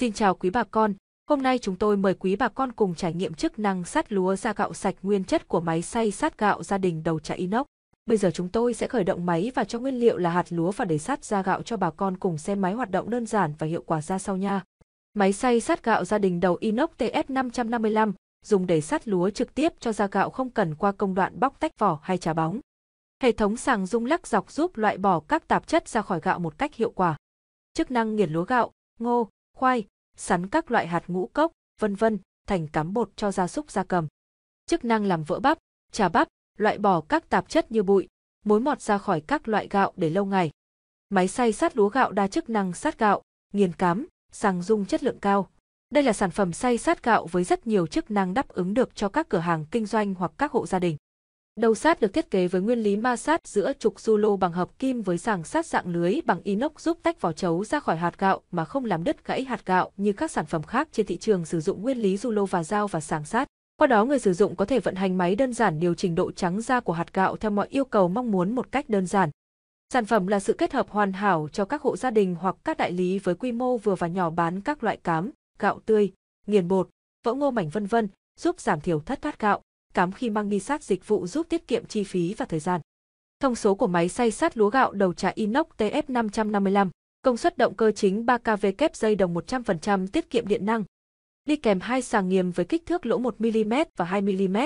Xin chào quý bà con, hôm nay chúng tôi mời quý bà con cùng trải nghiệm chức năng sát lúa ra gạo sạch nguyên chất của máy xay sát gạo gia đình đầu trà inox. Bây giờ chúng tôi sẽ khởi động máy và cho nguyên liệu là hạt lúa vào để sát ra gạo cho bà con cùng xem máy hoạt động đơn giản và hiệu quả ra sao nha. Máy xay sát gạo gia đình đầu inox TS555 dùng để sát lúa trực tiếp cho ra gạo không cần qua công đoạn bóc tách vỏ hay trà bóng. Hệ thống sàng rung lắc dọc giúp loại bỏ các tạp chất ra khỏi gạo một cách hiệu quả. Chức năng nghiền lúa gạo, ngô, khoai, sắn các loại hạt ngũ cốc, vân vân, thành cám bột cho gia súc gia cầm. Chức năng làm vỡ bắp, trà bắp, loại bỏ các tạp chất như bụi, mối mọt ra khỏi các loại gạo để lâu ngày. Máy xay sát lúa gạo đa chức năng sát gạo, nghiền cám, sàng dung chất lượng cao. Đây là sản phẩm xay sát gạo với rất nhiều chức năng đáp ứng được cho các cửa hàng kinh doanh hoặc các hộ gia đình. Đầu sát được thiết kế với nguyên lý ma sát giữa trục du lô bằng hợp kim với sàng sát dạng lưới bằng inox giúp tách vỏ chấu ra khỏi hạt gạo mà không làm đứt gãy hạt gạo như các sản phẩm khác trên thị trường sử dụng nguyên lý du lô và dao và sàng sát. Qua đó người sử dụng có thể vận hành máy đơn giản điều chỉnh độ trắng da của hạt gạo theo mọi yêu cầu mong muốn một cách đơn giản. Sản phẩm là sự kết hợp hoàn hảo cho các hộ gia đình hoặc các đại lý với quy mô vừa và nhỏ bán các loại cám, gạo tươi, nghiền bột, vỡ ngô mảnh vân vân, giúp giảm thiểu thất thoát gạo cắm khi mang đi sát dịch vụ giúp tiết kiệm chi phí và thời gian. Thông số của máy xay sát lúa gạo đầu trà inox TF555, công suất động cơ chính 3 kW kép dây đồng 100% tiết kiệm điện năng. Đi kèm hai sàng nghiềm với kích thước lỗ 1 mm và 2 mm.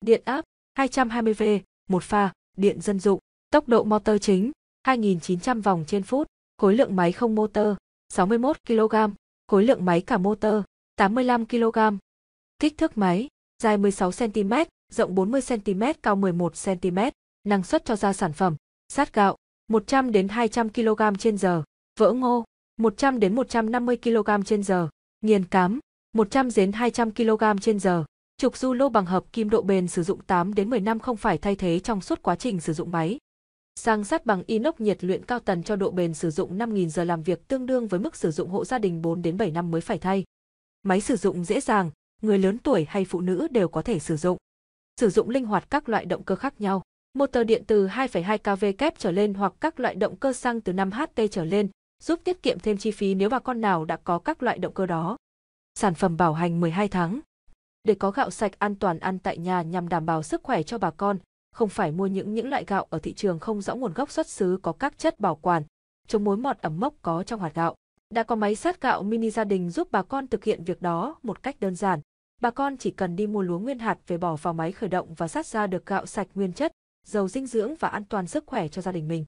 Điện áp 220V, một pha, điện dân dụng, tốc độ motor chính 2900 vòng trên phút, khối lượng máy không motor 61 kg, khối lượng máy cả motor 85 kg. Kích thước máy dài 16cm, rộng 40cm, cao 11cm, năng suất cho ra sản phẩm, sát gạo 100 đến 200 kg trên giờ, vỡ ngô 100 đến 150 kg trên giờ, nghiền cám 100 đến 200 kg trên giờ. Trục du lô bằng hợp kim độ bền sử dụng 8 đến 10 năm không phải thay thế trong suốt quá trình sử dụng máy. Sang sắt bằng inox nhiệt luyện cao tần cho độ bền sử dụng 5.000 giờ làm việc tương đương với mức sử dụng hộ gia đình 4 đến 7 năm mới phải thay. Máy sử dụng dễ dàng, người lớn tuổi hay phụ nữ đều có thể sử dụng. Sử dụng linh hoạt các loại động cơ khác nhau, motor điện từ 2,2 kW kép trở lên hoặc các loại động cơ xăng từ 5 HT trở lên, giúp tiết kiệm thêm chi phí nếu bà con nào đã có các loại động cơ đó. Sản phẩm bảo hành 12 tháng. Để có gạo sạch an toàn ăn tại nhà nhằm đảm bảo sức khỏe cho bà con, không phải mua những những loại gạo ở thị trường không rõ nguồn gốc xuất xứ có các chất bảo quản, chống mối mọt ẩm mốc có trong hạt gạo. Đã có máy sát gạo mini gia đình giúp bà con thực hiện việc đó một cách đơn giản, bà con chỉ cần đi mua lúa nguyên hạt về bỏ vào máy khởi động và sát ra được gạo sạch nguyên chất, giàu dinh dưỡng và an toàn sức khỏe cho gia đình mình.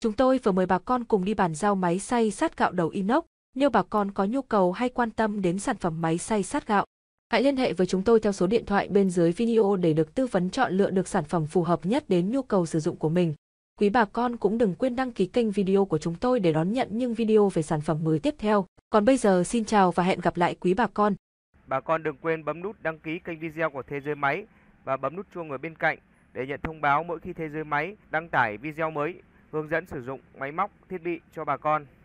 Chúng tôi vừa mời bà con cùng đi bàn giao máy xay sát gạo đầu inox, nếu bà con có nhu cầu hay quan tâm đến sản phẩm máy xay sát gạo. Hãy liên hệ với chúng tôi theo số điện thoại bên dưới video để được tư vấn chọn lựa được sản phẩm phù hợp nhất đến nhu cầu sử dụng của mình. Quý bà con cũng đừng quên đăng ký kênh video của chúng tôi để đón nhận những video về sản phẩm mới tiếp theo. Còn bây giờ xin chào và hẹn gặp lại quý bà con. Bà con đừng quên bấm nút đăng ký kênh video của Thế giới máy và bấm nút chuông ở bên cạnh để nhận thông báo mỗi khi Thế giới máy đăng tải video mới hướng dẫn sử dụng máy móc, thiết bị cho bà con.